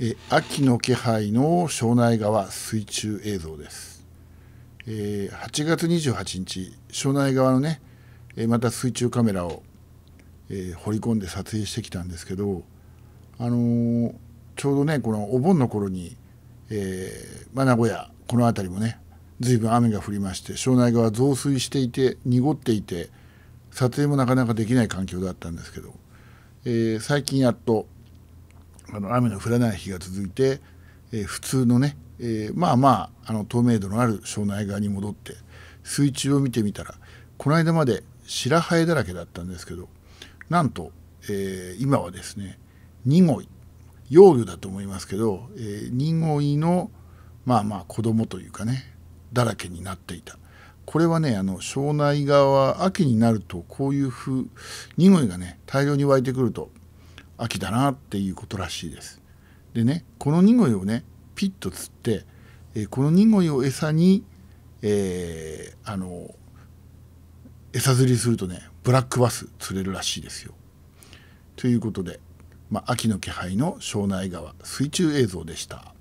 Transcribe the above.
え秋の気配の庄内川水中映像です、えー、8月28日庄内川のね、えまた水中カメラを、えー、掘り込んで撮影してきたんですけどあのー、ちょうどねこのお盆の頃に、えまあ、名古屋この辺りもね随分雨が降りまして庄内川増水していて濁っていて撮影もなかなかできない環境だったんですけど、え最近やっとあの雨の降らない日が続いて、えー、普通のね、えー、まあまああの透明度のある庄内側に戻って水中を見てみたらこの間まで白ハエだらけだったんですけどなんと、えー、今はですねニゴイ幼魚だと思いますけど、えー、ニゴイのまあまあ子供というかねだらけになっていたこれはねあの庄内側秋になるとこういう風うゴいがね大量に湧いてくると秋だなっていうことらしいです。でねこのニゴイをねピッと釣って、えー、このニゴイを餌に、えー、あの餌釣りするとねブラックバス釣れるらしいですよ。ということで、まあ、秋の気配の庄内川水中映像でした。